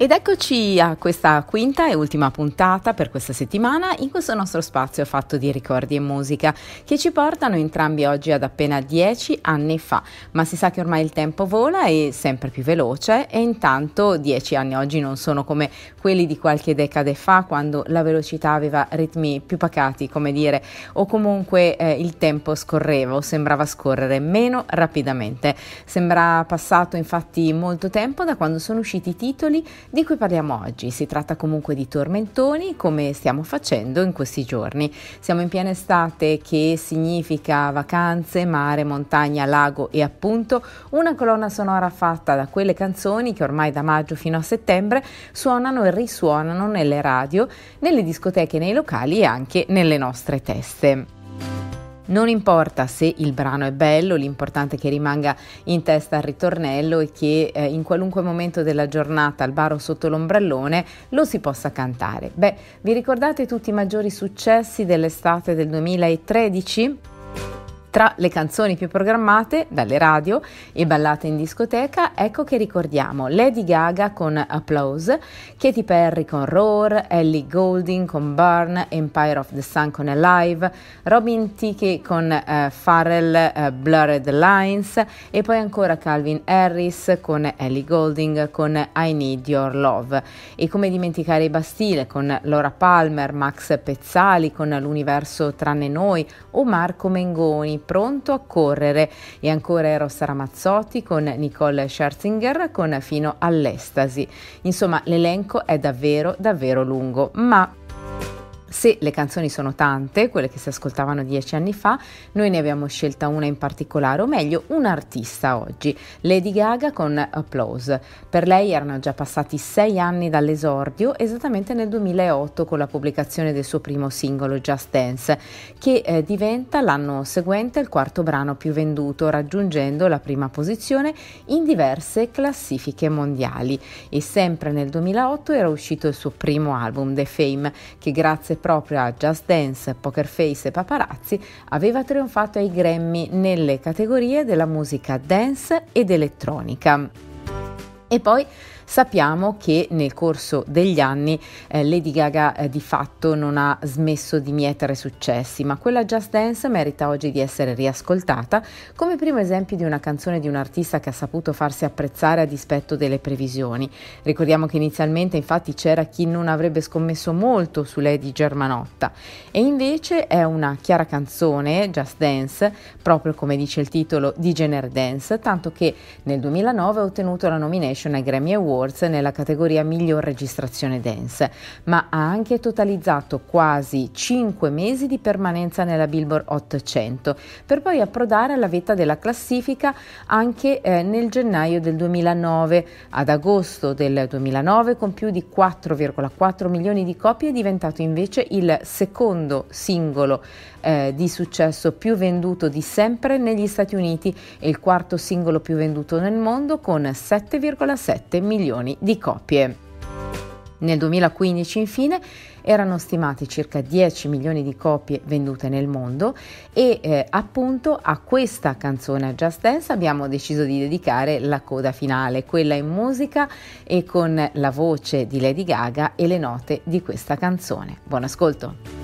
Ed eccoci a questa quinta e ultima puntata per questa settimana in questo nostro spazio fatto di ricordi e musica che ci portano entrambi oggi ad appena dieci anni fa, ma si sa che ormai il tempo vola e sempre più veloce e intanto dieci anni oggi non sono come quelli di qualche decade fa quando la velocità aveva ritmi più pacati, come dire, o comunque eh, il tempo scorreva o sembrava scorrere meno rapidamente. Sembra passato infatti molto tempo da quando sono usciti i titoli di cui parliamo oggi. Si tratta comunque di tormentoni, come stiamo facendo in questi giorni. Siamo in piena estate che significa vacanze, mare, montagna, lago e appunto una colonna sonora fatta da quelle canzoni che ormai da maggio fino a settembre suonano e risuonano nelle radio, nelle discoteche, nei locali e anche nelle nostre teste. Non importa se il brano è bello, l'importante è che rimanga in testa al ritornello e che eh, in qualunque momento della giornata al bar o sotto l'ombrellone lo si possa cantare. Beh, vi ricordate tutti i maggiori successi dell'estate del 2013? Tra le canzoni più programmate dalle radio e ballate in discoteca, ecco che ricordiamo Lady Gaga con Applause, Katy Perry con Roar, Ellie Golding con Burn, Empire of the Sun con Alive, Robin Ticke con eh, Farrell eh, Blurred Lines e poi ancora Calvin Harris con Ellie Golding con I Need Your Love. E come dimenticare i Bastille con Laura Palmer, Max Pezzali con L'Universo tranne noi o Marco Mengoni pronto a correre e ancora Eros Ramazzotti con Nicole Scherzinger con Fino all'estasi. Insomma l'elenco è davvero davvero lungo, ma se le canzoni sono tante, quelle che si ascoltavano dieci anni fa, noi ne abbiamo scelta una in particolare, o meglio, un artista oggi, Lady Gaga con Applause. Per lei erano già passati sei anni dall'esordio, esattamente nel 2008 con la pubblicazione del suo primo singolo Just Dance, che eh, diventa l'anno seguente il quarto brano più venduto, raggiungendo la prima posizione in diverse classifiche mondiali. E sempre nel 2008 era uscito il suo primo album, The Fame, che grazie propria Just Dance, Poker Face e Paparazzi, aveva trionfato ai Grammy nelle categorie della musica dance ed elettronica. E poi Sappiamo che nel corso degli anni eh, Lady Gaga eh, di fatto non ha smesso di mietere successi, ma quella Just Dance merita oggi di essere riascoltata come primo esempio di una canzone di un artista che ha saputo farsi apprezzare a dispetto delle previsioni. Ricordiamo che inizialmente infatti c'era chi non avrebbe scommesso molto su Lady Germanotta e invece è una chiara canzone, Just Dance, proprio come dice il titolo, di Gener Dance, tanto che nel 2009 ha ottenuto la nomination ai Grammy Award Awards nella categoria miglior registrazione dance, ma ha anche totalizzato quasi 5 mesi di permanenza nella Billboard 800, per poi approdare alla vetta della classifica anche eh, nel gennaio del 2009. Ad agosto del 2009, con più di 4,4 milioni di copie, è diventato invece il secondo singolo eh, di successo più venduto di sempre negli Stati Uniti e il quarto singolo più venduto nel mondo con 7,7 milioni milioni di copie. Nel 2015 infine erano stimate circa 10 milioni di copie vendute nel mondo e eh, appunto a questa canzone Just Dance abbiamo deciso di dedicare la coda finale, quella in musica e con la voce di Lady Gaga e le note di questa canzone. Buon ascolto!